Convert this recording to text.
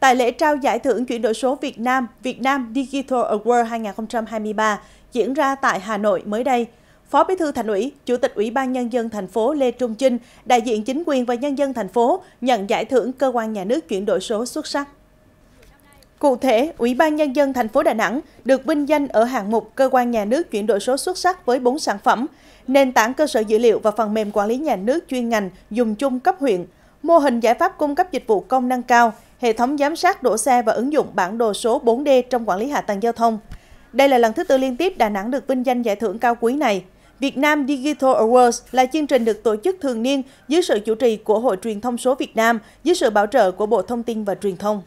Tại lễ trao giải thưởng chuyển đổi số Việt Nam, Việt Nam Digital Award 2023 diễn ra tại Hà Nội mới đây, Phó Bí thư Thành ủy, Chủ tịch Ủy ban nhân dân thành phố Lê Trung Trinh, đại diện chính quyền và nhân dân thành phố nhận giải thưởng cơ quan nhà nước chuyển đổi số xuất sắc. Cụ thể, Ủy ban nhân dân thành phố Đà Nẵng được vinh danh ở hạng mục cơ quan nhà nước chuyển đổi số xuất sắc với 4 sản phẩm: nền tảng cơ sở dữ liệu và phần mềm quản lý nhà nước chuyên ngành dùng chung cấp huyện, mô hình giải pháp cung cấp dịch vụ công năng cao, hệ thống giám sát đổ xe và ứng dụng bản đồ số 4D trong quản lý hạ tầng giao thông. Đây là lần thứ tư liên tiếp Đà Nẵng được vinh danh giải thưởng cao quý này. Việt Nam Digital Awards là chương trình được tổ chức thường niên dưới sự chủ trì của Hội truyền thông số Việt Nam dưới sự bảo trợ của Bộ Thông tin và Truyền thông.